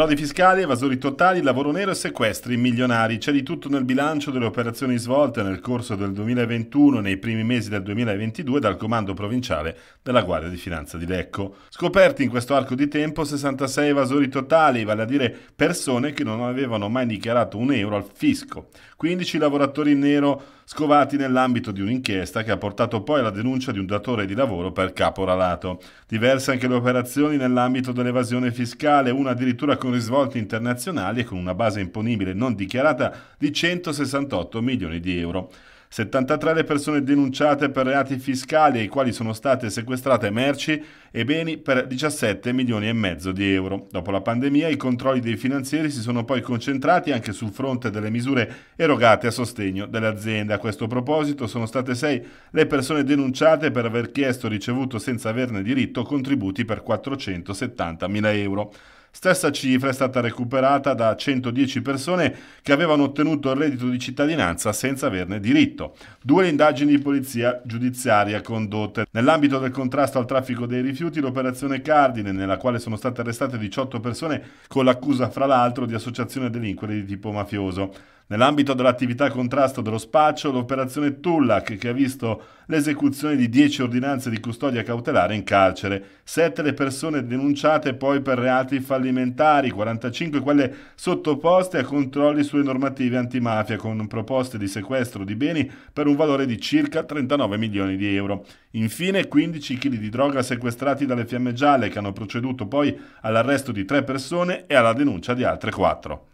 Frodi fiscali, evasori totali, lavoro nero e sequestri milionari. C'è di tutto nel bilancio delle operazioni svolte nel corso del 2021 e nei primi mesi del 2022 dal Comando Provinciale della Guardia di Finanza di Lecco. Scoperti in questo arco di tempo 66 evasori totali, vale a dire persone che non avevano mai dichiarato un euro al fisco. 15 lavoratori in nero scovati nell'ambito di un'inchiesta che ha portato poi alla denuncia di un datore di lavoro per caporalato. Diverse anche le operazioni nell'ambito dell'evasione fiscale, una addirittura con con risvolti internazionali e con una base imponibile non dichiarata di 168 milioni di euro. 73 le persone denunciate per reati fiscali ai quali sono state sequestrate merci e beni per 17 milioni e mezzo di euro. Dopo la pandemia i controlli dei finanzieri si sono poi concentrati anche sul fronte delle misure erogate a sostegno delle aziende. A questo proposito sono state 6 le persone denunciate per aver chiesto o ricevuto senza averne diritto contributi per 470 mila euro. Stessa cifra è stata recuperata da 110 persone che avevano ottenuto il reddito di cittadinanza senza averne diritto. Due indagini di polizia giudiziaria condotte. Nell'ambito del contrasto al traffico dei rifiuti, l'operazione Cardine, nella quale sono state arrestate 18 persone con l'accusa, fra l'altro, di associazione delinquere di tipo mafioso. Nell'ambito dell'attività contrasto dello spaccio, l'operazione Tullac che ha visto l'esecuzione di 10 ordinanze di custodia cautelare in carcere, 7 le persone denunciate poi per reati fallimentari, 45 quelle sottoposte a controlli sulle normative antimafia con proposte di sequestro di beni per un valore di circa 39 milioni di euro. Infine 15 kg di droga sequestrati dalle fiamme gialle che hanno proceduto poi all'arresto di 3 persone e alla denuncia di altre 4.